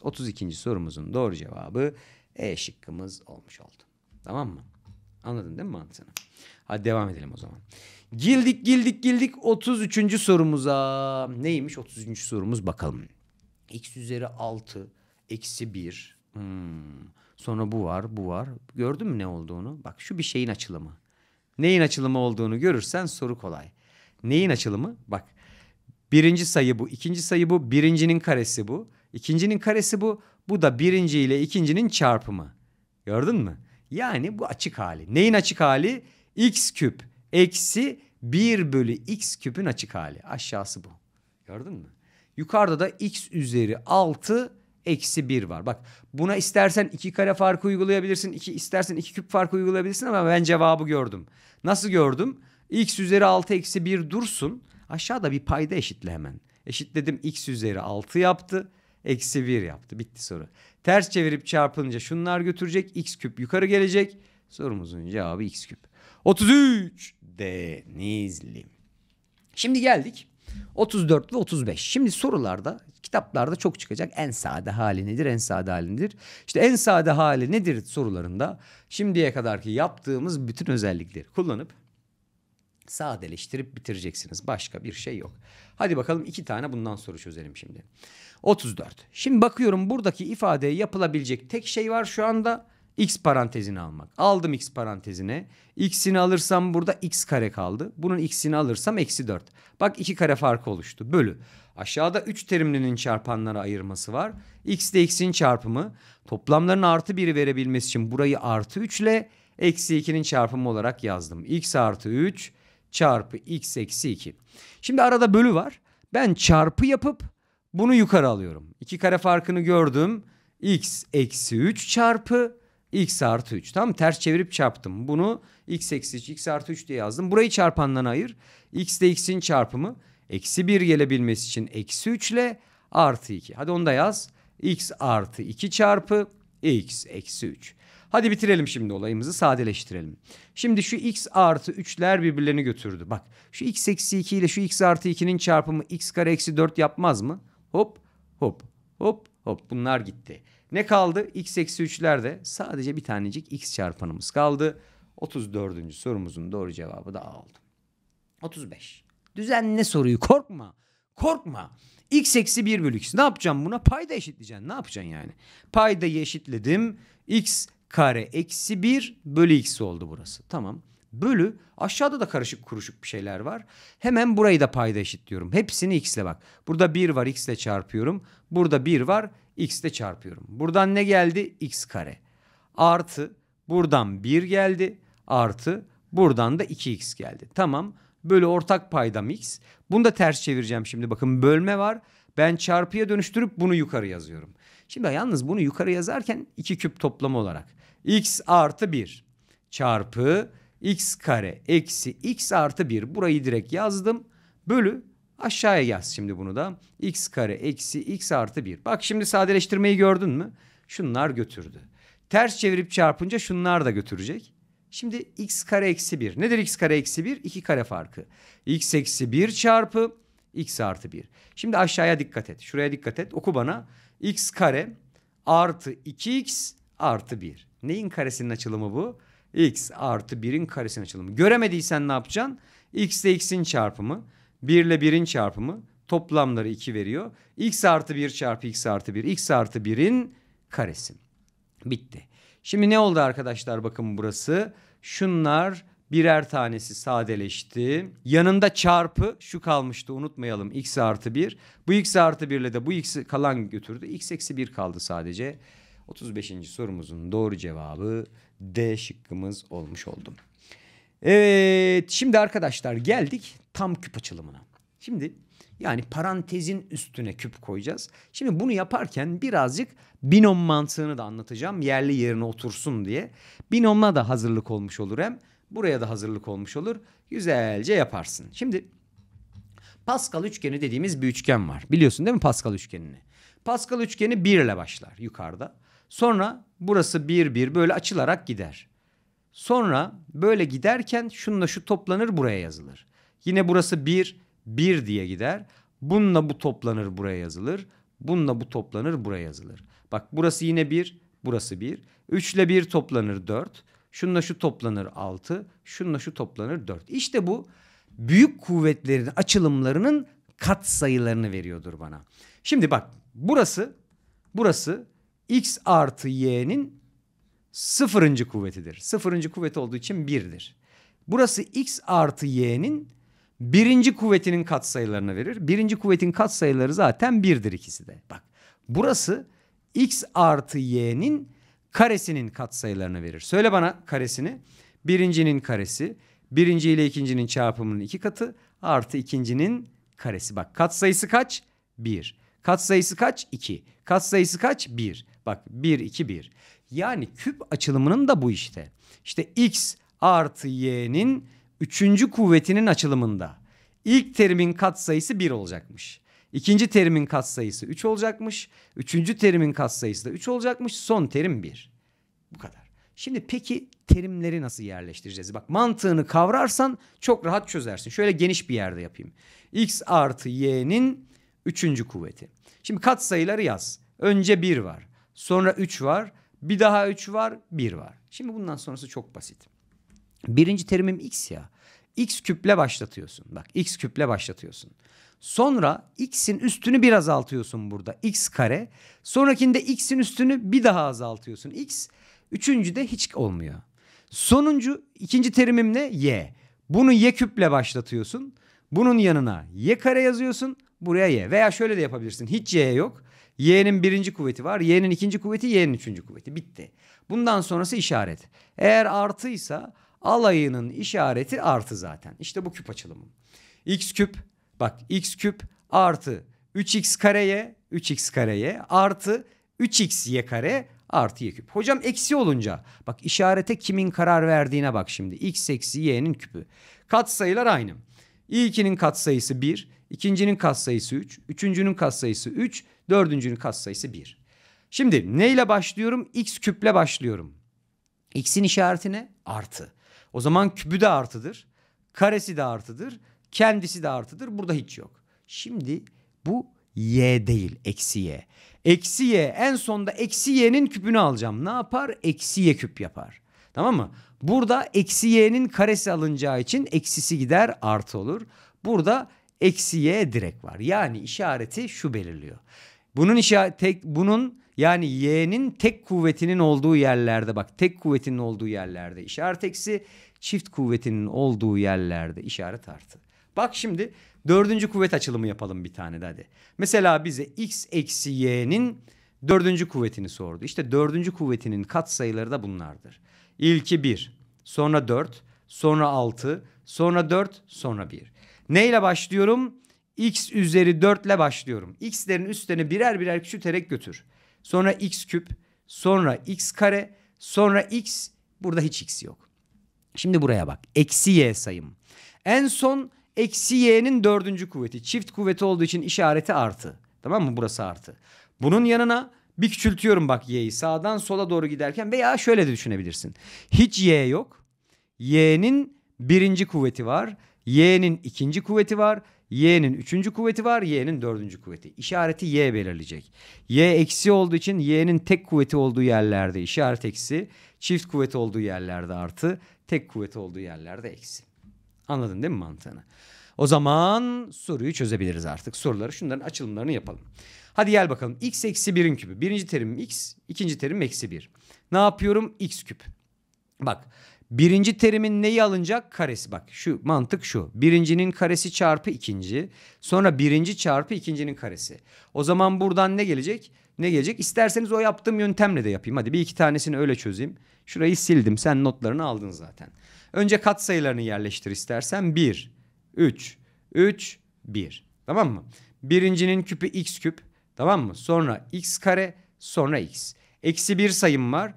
otuz ikinci sorumuzun doğru cevabı E şıkkımız olmuş oldu. Tamam mı? Anladın değil mi mantığını? Hadi devam edelim o zaman. Gildik gildik gildik 33. sorumuza. Neymiş 33. sorumuz bakalım. X üzeri 6 eksi 1. Hmm. Sonra bu var bu var. Gördün mü ne olduğunu? Bak şu bir şeyin açılımı. Neyin açılımı olduğunu görürsen soru kolay. Neyin açılımı? Bak birinci sayı bu, ikinci sayı bu, birincinin karesi bu. ikincinin karesi bu. Bu da birinci ile ikincinin çarpımı. Gördün mü? Yani bu açık hali. Neyin açık hali? X küp eksi 1 bölü X küpün açık hali. Aşağısı bu. Gördün mü? Yukarıda da X üzeri 6 eksi 1 var. Bak buna istersen 2 kare farkı uygulayabilirsin. Iki, istersen 2 küp farkı uygulayabilirsin ama ben cevabı gördüm. Nasıl gördüm? x üzeri 6 eksi 1 dursun. Aşağıda bir payda eşitle hemen. Eşitledim x üzeri 6 yaptı. Eksi 1 yaptı. Bitti soru. Ters çevirip çarpınca, şunlar götürecek. x küp yukarı gelecek. Sorumuzun cevabı x küp. 33 Denizli. Şimdi geldik 34 ve 35. Şimdi sorularda kitaplarda çok çıkacak en sade hali nedir? En sade hali nedir? İşte en sade hali nedir sorularında şimdiye kadarki yaptığımız bütün özellikleri kullanıp sadeleştirip bitireceksiniz. Başka bir şey yok. Hadi bakalım iki tane bundan soru çözelim şimdi. 34. Şimdi bakıyorum buradaki ifadeye yapılabilecek tek şey var şu anda x parantezini almak. Aldım x parantezine. X'ini alırsam burada x kare kaldı. Bunun x'ini alırsam eksi 4. Bak iki kare farkı oluştu. Bölü. Aşağıda 3 terimlinin çarpanlara ayırması var. X de x'in çarpımı. Toplamların artı 1'i verebilmesi için burayı artı 3 ile eksi 2'nin çarpımı olarak yazdım. X artı 3 çarpı x eksi 2. Şimdi arada bölü var. Ben çarpı yapıp bunu yukarı alıyorum. İki kare farkını gördüm. x eksi 3 çarpı x artı 3. Tamam Ters çevirip çarptım. Bunu x eksi 3, x artı 3 diye yazdım. Burayı çarpandan ayır. x de x'in çarpımı eksi 1 gelebilmesi için eksi 3 ile artı 2. Hadi onu da yaz. x artı 2 çarpı x eksi 3. Hadi bitirelim şimdi olayımızı sadeleştirelim. Şimdi şu x artı 3'ler birbirlerini götürdü. Bak şu x eksi 2 ile şu x artı 2'nin çarpımı x kare eksi 4 yapmaz mı? Hop hop hop hop bunlar gitti. Ne kaldı? x eksi 3'lerde sadece bir tanecik x çarpanımız kaldı. 34. sorumuzun doğru cevabı da aldım. 35. Düzenle soruyu korkma. Korkma. X eksi 1 bölü X. Ne yapacağım buna? Payda eşitleyeceğim. Ne yapacaksın yani? Payda eşitledim. X kare eksi 1 bölü x oldu burası. Tamam. Bölü aşağıda da karışık kuruşuk bir şeyler var. Hemen burayı da payda eşitliyorum. Hepsini x ile bak. Burada 1 var x ile çarpıyorum. Burada 1 var x ile çarpıyorum. Buradan ne geldi? x kare. Artı buradan 1 geldi. Artı buradan da 2x geldi. Tamam. Bölü ortak paydam x. Bunu da ters çevireceğim şimdi. Bakın bölme var. Ben çarpıya dönüştürüp bunu yukarı yazıyorum. Şimdi yalnız bunu yukarı yazarken iki küp toplamı olarak x artı 1 çarpı x kare eksi x artı 1 burayı direkt yazdım bölü aşağıya yaz şimdi bunu da x kare eksi x artı 1 bak şimdi sadeleştirmeyi gördün mü şunlar götürdü ters çevirip çarpınca şunlar da götürecek şimdi x kare eksi 1 nedir x kare eksi 1 2 kare farkı x eksi 1 çarpı x artı 1 şimdi aşağıya dikkat et şuraya dikkat et oku bana x kare artı 2x artı 1 Neyin karesinin açılımı bu? X artı 1'in karesinin açılımı. Göremediysen ne yapacaksın? X ile X'in çarpımı. 1 ile 1'in çarpımı. Toplamları 2 veriyor. X artı 1 çarpı X artı 1. X artı 1'in karesi. Bitti. Şimdi ne oldu arkadaşlar bakın burası. Şunlar birer tanesi sadeleşti. Yanında çarpı şu kalmıştı unutmayalım x artı 1. Bu x artı 1 ile de bu x kalan götürdü. x eksi 1 kaldı sadece. 35. sorumuzun doğru cevabı D şıkkımız olmuş oldum. Evet şimdi arkadaşlar geldik tam küp açılımına. Şimdi yani parantezin üstüne küp koyacağız. Şimdi bunu yaparken birazcık binom mantığını da anlatacağım. Yerli yerine otursun diye. Binomla da hazırlık olmuş olur hem. Buraya da hazırlık olmuş olur. Güzelce yaparsın. Şimdi Pascal üçgeni dediğimiz bir üçgen var. Biliyorsun değil mi Pascal üçgenini? Pascal üçgeni 1 ile başlar yukarıda. Sonra burası bir bir böyle açılarak gider. Sonra böyle giderken şununla şu toplanır buraya yazılır. Yine burası bir bir diye gider. Bununla bu toplanır buraya yazılır. Bununla bu toplanır buraya yazılır. Bak burası yine bir burası bir. Üçle bir toplanır dört. Şununla şu toplanır altı. Şununla şu toplanır dört. İşte bu büyük kuvvetlerin açılımlarının kat sayılarını veriyordur bana. Şimdi bak burası burası x artı y'nin sıfırıncı kuvvetidir. Sıfırıncı kuvvet olduğu için birdir. Burası x artı y'nin birinci kuvvetinin katsayılarını verir. Birinci kuvvetin katsayıları zaten birdir ikisi de. Bak burası x artı y'nin karesinin katsayılarını verir. Söyle bana karesini. Birincinin karesi, birinci ile ikincinin çarpımının iki katı artı ikincinin karesi. Bak katsayısı kaç? Bir. Katsayısı kaç? İki. Katsayısı kaç? Bir. Bak 1 2 1. Yani küp açılımının da bu işte. İşte x artı y'nin üçüncü kuvvetinin açılımında. İlk terimin katsayısı 1 olacakmış. İkinci terimin katsayısı 3 olacakmış. Üçüncü terimin katsayısı da 3 olacakmış. Son terim 1. Bu kadar. Şimdi peki terimleri nasıl yerleştireceğiz? Bak mantığını kavrarsan çok rahat çözersin. Şöyle geniş bir yerde yapayım. X artı y'nin üçüncü kuvveti. Şimdi katsayıları yaz. Önce 1 var. Sonra 3 var. Bir daha 3 var. 1 var. Şimdi bundan sonrası çok basit. Birinci terimim x ya. x küple başlatıyorsun. Bak x küple başlatıyorsun. Sonra x'in üstünü bir azaltıyorsun burada. x kare. Sonrakinde x'in üstünü bir daha azaltıyorsun. x. Üçüncü de hiç olmuyor. Sonuncu ikinci terimim ne? y. Bunu y küple başlatıyorsun. Bunun yanına y kare yazıyorsun. Buraya y. Veya şöyle de yapabilirsin. Hiç y yok. Y'nin birinci kuvveti var. Y'nin ikinci kuvveti, Y'nin üçüncü kuvveti. Bitti. Bundan sonrası işaret. Eğer artıysa alayının işareti artı zaten. İşte bu küp açılımı. X küp bak X küp artı 3X kareye 3X kareye artı 3X Y kare artı Y küp. Hocam eksi olunca bak işarete kimin karar verdiğine bak şimdi. X eksi Y'nin küpü. Katsayılar aynı. İlkinin katsayısı 1, ikincinin katsayısı 3, üçüncünün katsayısı 3, Dördüncünün katsayısı 1. Şimdi neyle başlıyorum? X küple başlıyorum. X'in işareti ne? Artı. O zaman kübü de artıdır. Karesi de artıdır. Kendisi de artıdır. Burada hiç yok. Şimdi bu y değil eksi y. Eksi y en sonda eksi y'nin küpünü alacağım. Ne yapar? Eksi y küp yapar. Tamam mı? Burada eksi y'nin karesi alınacağı için eksisi gider artı olur. Burada eksi y direkt var. Yani işareti şu belirliyor. Bunun işaret tek bunun yani y'nin tek kuvvetinin olduğu yerlerde bak tek kuvvetinin olduğu yerlerde işaret eksi çift kuvvetinin olduğu yerlerde işaret artı. Bak şimdi dördüncü kuvvet açılımı yapalım bir tane de hadi. Mesela bize x eksi y'nin dördüncü kuvvetini sordu. İşte dördüncü kuvvetinin katsayıları da bunlardır. İlki bir, sonra dört, sonra altı, sonra dört, sonra bir. Neyle başlıyorum? x üzeri 4 ile başlıyorum. x'lerin üstlerini birer birer küçülterek götür. Sonra x küp, sonra x kare, sonra x. Burada hiç x yok. Şimdi buraya bak. Eksi y sayım. En son eksi y'nin dördüncü kuvveti. Çift kuvveti olduğu için işareti artı. Tamam mı? Burası artı. Bunun yanına bir küçültüyorum bak y'yi sağdan sola doğru giderken veya şöyle de düşünebilirsin. Hiç y yok. Y'nin birinci kuvveti var. Y'nin ikinci kuvveti var. Y'nin üçüncü kuvveti var, Y'nin dördüncü kuvveti. İşareti Y belirleyecek. Y eksi olduğu için Y'nin tek kuvveti olduğu yerlerde işaret eksi, çift kuvveti olduğu yerlerde artı, tek kuvveti olduğu yerlerde eksi. Anladın değil mi mantığını? O zaman soruyu çözebiliriz artık. Soruları şunların açılımlarını yapalım. Hadi gel bakalım. X eksi 1'in küpü. Birinci terim x, ikinci terim eksi 1. Ne yapıyorum? X küp. Bak birinci terimin neyi alınacak? Karesi bak şu mantık şu. Birincinin karesi çarpı ikinci. Sonra birinci çarpı ikincinin karesi. O zaman buradan ne gelecek? Ne gelecek? İsterseniz o yaptığım yöntemle de yapayım. Hadi bir iki tanesini öyle çözeyim. Şurayı sildim. Sen notlarını aldın zaten. Önce kat sayılarını yerleştir istersen. 1, 3, 3, 1. Tamam mı? Birincinin küpü x küp. Tamam mı? Sonra x kare sonra x. Eksi 1 sayım var.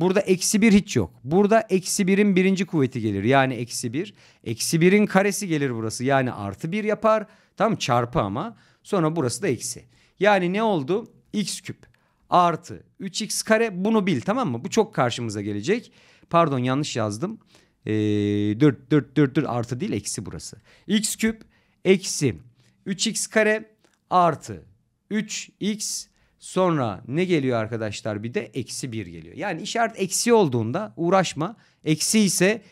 Burada eksi bir hiç yok. Burada eksi birin birinci kuvveti gelir. Yani eksi bir. Eksi birin karesi gelir burası. Yani artı bir yapar. Tam çarpı ama. Sonra burası da eksi. Yani ne oldu? X küp artı 3x kare bunu bil tamam mı? Bu çok karşımıza gelecek. Pardon yanlış yazdım. Ee, 4, 4, 4, 4 artı değil eksi burası. x küp eksi 3x kare artı 3x Sonra ne geliyor arkadaşlar bir de eksi bir geliyor. Yani işaret eksi olduğunda uğraşma. Eksi ise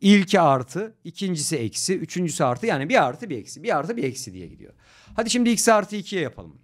ilki artı, ikincisi eksi, üçüncüsü artı. Yani bir artı bir eksi, bir artı bir eksi diye gidiyor. Hadi şimdi x artı 2'ye yapalım.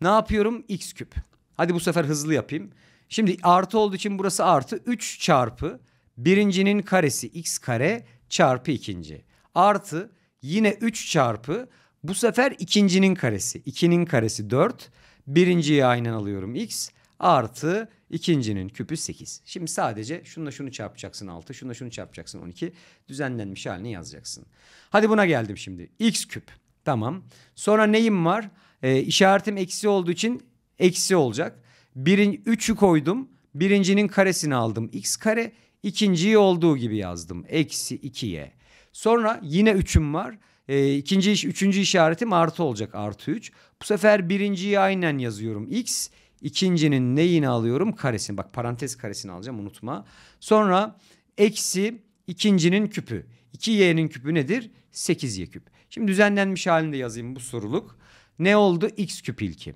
Ne yapıyorum? x küp. Hadi bu sefer hızlı yapayım. Şimdi artı olduğu için burası artı. 3 çarpı birincinin karesi x kare çarpı ikinci. Artı yine 3 çarpı bu sefer ikincinin karesi. 2'nin karesi 4. Birinciyi aynen alıyorum x artı ikincinin küpü 8. Şimdi sadece şununla şunu çarpacaksın 6, şununla şunu çarpacaksın 12. Düzenlenmiş halini yazacaksın. Hadi buna geldim şimdi. x küp. Tamam. Sonra neyim var? Ee, işaretim eksi olduğu için eksi olacak. Birin, üçü koydum. Birincinin karesini aldım. X kare. ikinciyi olduğu gibi yazdım. Eksi 2y. Sonra yine üçüm var. E, ikinci iş, üçüncü işaretim artı olacak artı 3. Bu sefer birinciyi aynen yazıyorum x. İkincinin neyini alıyorum? Karesini. Bak parantez karesini alacağım unutma. Sonra eksi ikincinin küpü. 2y'nin küpü nedir? 8y küp. Şimdi düzenlenmiş halinde yazayım bu soruluk. Ne oldu? x küp ilki.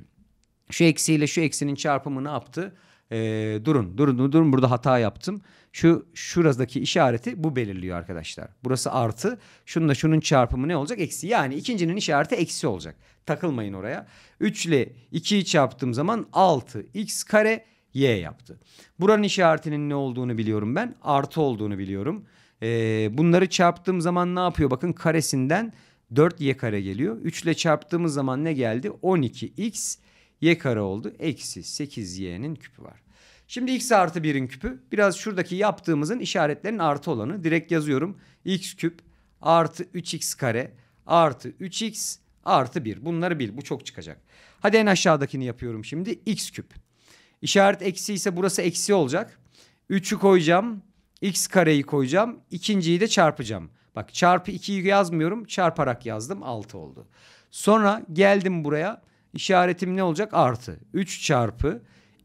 Şu eksiyle şu eksinin çarpımı ne yaptı? Ee, durun, durun, durun burada hata yaptım. Şu şuradaki işareti bu belirliyor arkadaşlar. Burası artı. Şununla şunun çarpımı ne olacak? Eksi. Yani ikincinin işareti eksi olacak. Takılmayın oraya. 3 ile 2'yi çarptığım zaman 6 x kare y yaptı. Buranın işaretinin ne olduğunu biliyorum ben. Artı olduğunu biliyorum. Ee, bunları çarptığım zaman ne yapıyor? Bakın karesinden 4y kare geliyor. 3 ile çarptığımız zaman ne geldi? 12x y kare oldu. Eksi 8y'nin küpü var. Şimdi x artı 1'in küpü biraz şuradaki yaptığımızın işaretlerin artı olanı. Direkt yazıyorum x küp artı 3x kare artı 3x artı 1. Bunları bil bu çok çıkacak. Hadi en aşağıdakini yapıyorum şimdi x küp. İşaret eksi ise burası eksi olacak. 3'ü koyacağım x kareyi koyacağım ikinciyi de çarpacağım. Bak çarpı 2'yi yazmıyorum çarparak yazdım 6 oldu. Sonra geldim buraya işaretim ne olacak artı 3 çarpı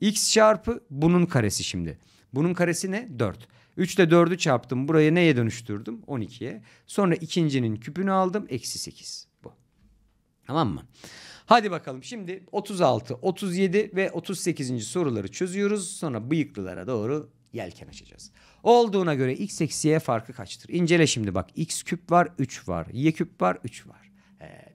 x çarpı bunun karesi şimdi. Bunun karesi ne? 4. 3 ile 4'ü çarptım. Buraya neye dönüştürdüm? 12'ye. Sonra ikincinin küpünü aldım. Eksi 8. Bu. Tamam mı? Hadi bakalım şimdi 36, 37 ve 38. soruları çözüyoruz. Sonra bıyıklılara doğru yelken açacağız. Olduğuna göre x eksi y farkı kaçtır? İncele şimdi bak. x küp var 3 var. y küp var 3 var. Ee,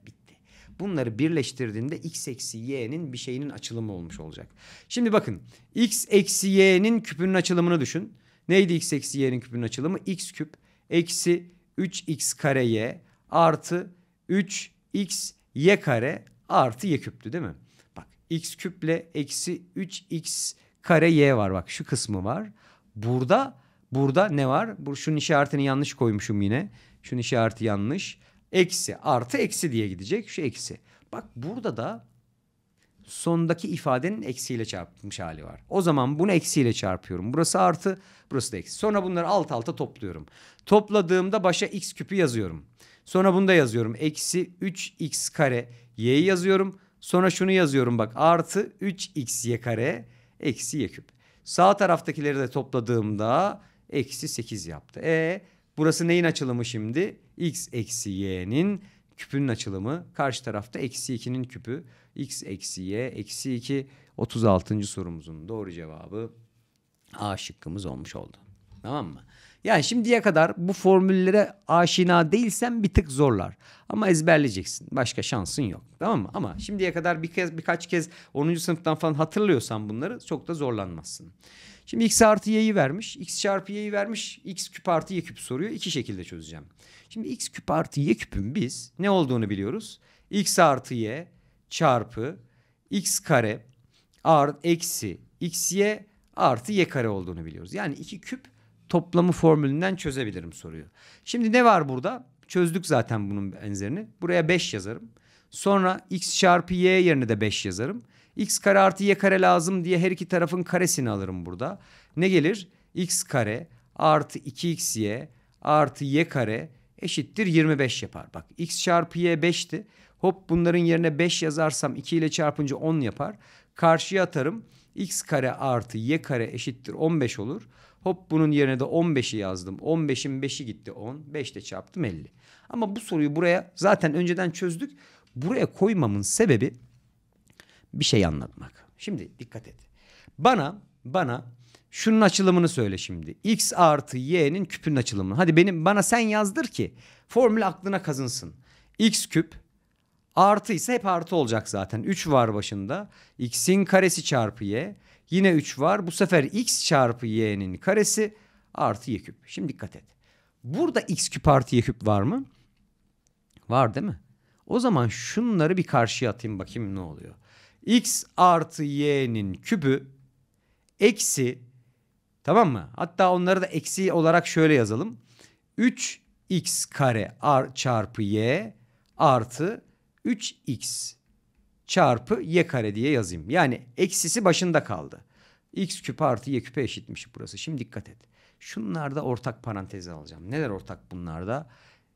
Bunları birleştirdiğinde x eksi y'nin bir şeyinin açılımı olmuş olacak. Şimdi bakın x eksi y'nin küpünün açılımını düşün. Neydi x eksi y'nin küpünün açılımı? x küp eksi 3x kare y artı 3x y kare artı y küptü değil mi? Bak x küple eksi 3x kare y var bak şu kısmı var. Burada burada ne var? Bu, şunun işaretini yanlış koymuşum yine. Şunun işareti yanlış. Eksi artı eksi diye gidecek şu eksi. Bak burada da sondaki ifadenin eksiyle çarpmış hali var. O zaman bunu eksiyle çarpıyorum. Burası artı, burası da eksi. Sonra bunları alt alta topluyorum. Topladığımda başa x küpü yazıyorum. Sonra bunu da yazıyorum. Eksi 3x kare y'yi yazıyorum. Sonra şunu yazıyorum bak artı 3xy kare eksi y küp. Sağ taraftakileri de topladığımda eksi 8 yaptı. E Burası neyin açılımı şimdi? X eksi y'nin küpünün açılımı. Karşı tarafta eksi 2'nin küpü. X eksi y eksi 2. 36. sorumuzun doğru cevabı A şıkkımız olmuş oldu. Tamam mı? Yani şimdiye kadar bu formüllere aşina değilsen bir tık zorlar. Ama ezberleyeceksin. Başka şansın yok. Tamam mı? Ama şimdiye kadar bir kez birkaç kez 10. sınıftan falan hatırlıyorsan bunları çok da zorlanmazsın. Şimdi x artı y'yi vermiş. x çarpı y'yi vermiş. x küp artı y küp soruyor. İki şekilde çözeceğim. Şimdi x küp artı y küpün biz ne olduğunu biliyoruz. x artı y çarpı x kare artı eksi x y artı y kare olduğunu biliyoruz. Yani iki küp toplamı formülünden çözebilirim soruyu. Şimdi ne var burada? Çözdük zaten bunun benzerini. Buraya 5 yazarım. Sonra x çarpı y yerine de 5 yazarım x kare artı y kare lazım diye her iki tarafın karesini alırım burada. Ne gelir? x kare artı 2xy artı y kare eşittir 25 yapar. Bak x çarpı y 5'ti. Hop bunların yerine 5 yazarsam 2 ile çarpınca 10 yapar. Karşıya atarım. x kare artı y kare eşittir 15 olur. Hop bunun yerine de 15'i yazdım. 15'in 5'i gitti 10. 5 de çarptım 50. Ama bu soruyu buraya zaten önceden çözdük. Buraya koymamın sebebi bir şey anlatmak. Şimdi dikkat et. Bana bana şunun açılımını söyle şimdi. X artı Y'nin küpünün açılımını. Hadi benim bana sen yazdır ki formül aklına kazınsın. X küp artı ise hep artı olacak zaten. 3 var başında. X'in karesi çarpı Y. Yine 3 var. Bu sefer X çarpı Y'nin karesi artı Y küp. Şimdi dikkat et. Burada X küp artı Y küp var mı? Var değil mi? O zaman şunları bir karşıya atayım bakayım ne oluyor x artı y'nin kübü eksi tamam mı? Hatta onları da eksi olarak şöyle yazalım. 3x kare çarpı y artı 3x çarpı y kare diye yazayım. Yani eksisi başında kaldı. x küp artı y küpe eşitmiş burası. Şimdi dikkat et. Şunlarda ortak parantezi alacağım. Neler ortak bunlarda?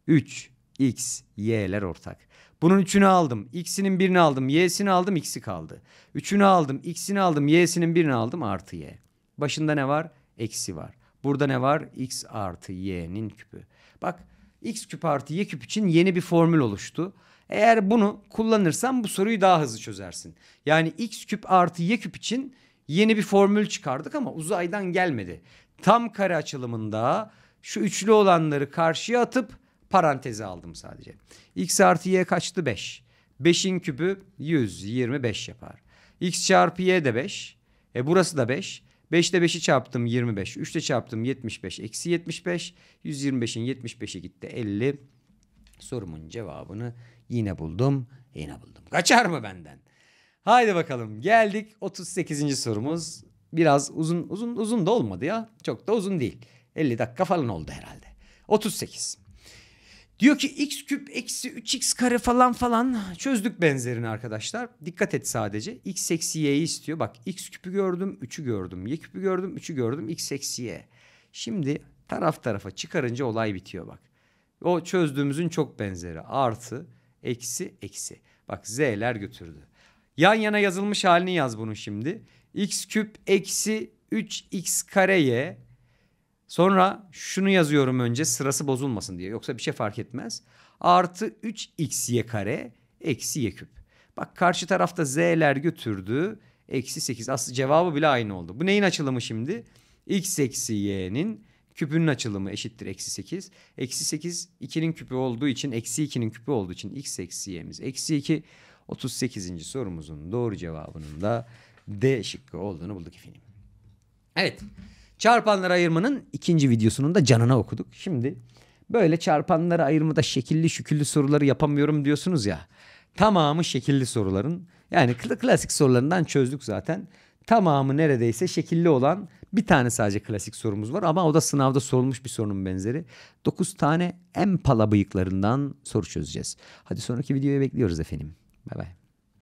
3 x y'ler ortak. Bunun üçünü aldım. X'inin birini aldım. Y'sini aldım. X'i kaldı. Üçünü aldım. X'ini aldım. Y'sinin birini aldım. Artı Y. Başında ne var? Eksi var. Burada ne var? X artı Y'nin küpü. Bak X küp artı Y küp için yeni bir formül oluştu. Eğer bunu kullanırsan bu soruyu daha hızlı çözersin. Yani X küp artı Y küp için yeni bir formül çıkardık ama uzaydan gelmedi. Tam kare açılımında şu üçlü olanları karşıya atıp Paranteze aldım sadece. X artı Y kaçtı? 5. 5'in küpü 125 yapar. X çarpı Y de 5. E burası da 5. 5 ile 5'i çarptım 25. 3 ile çarptım 75. Eksi 75. 125'in 75'i gitti 50. Sorumun cevabını yine buldum. Yine buldum. Kaçar mı benden? Haydi bakalım geldik 38. sorumuz. Biraz uzun uzun uzun da olmadı ya. Çok da uzun değil. 50 dakika falan oldu herhalde. 38. Diyor ki x küp eksi 3x kare falan falan çözdük benzerini arkadaşlar. Dikkat et sadece. x eksi y'yi istiyor. Bak x küpü gördüm 3'ü gördüm. Y küpü gördüm 3'ü gördüm. x eksi y. Şimdi taraf tarafa çıkarınca olay bitiyor bak. O çözdüğümüzün çok benzeri. Artı eksi eksi. Bak z'ler götürdü. Yan yana yazılmış halini yaz bunu şimdi. x küp eksi 3x kare y Sonra şunu yazıyorum önce sırası bozulmasın diye. Yoksa bir şey fark etmez. Artı 3 x y kare eksi y küp. Bak karşı tarafta z'ler götürdü. Eksi 8. Aslında cevabı bile aynı oldu. Bu neyin açılımı şimdi? x eksi y'nin küpünün açılımı eşittir eksi 8. Eksi 8 2'nin küpü olduğu için eksi 2'nin küpü olduğu için x eksi y'miz eksi 2. 38. sorumuzun doğru cevabının da D şıkkı olduğunu bulduk efendim. Evet. Çarpanları ayırmanın ikinci videosunun da canına okuduk. Şimdi böyle çarpanları ayırmada şekilli şüküllü soruları yapamıyorum diyorsunuz ya. Tamamı şekilli soruların yani klasik sorularından çözdük zaten. Tamamı neredeyse şekilli olan bir tane sadece klasik sorumuz var ama o da sınavda sorulmuş bir sorunun benzeri. 9 tane en pala bıyıklarından soru çözeceğiz. Hadi sonraki videoya bekliyoruz efendim. Bay bay.